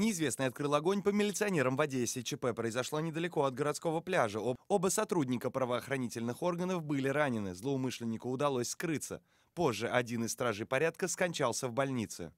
Неизвестный открыл огонь по милиционерам в Одессе. ЧП произошло недалеко от городского пляжа. Об... Оба сотрудника правоохранительных органов были ранены. Злоумышленнику удалось скрыться. Позже один из стражей порядка скончался в больнице.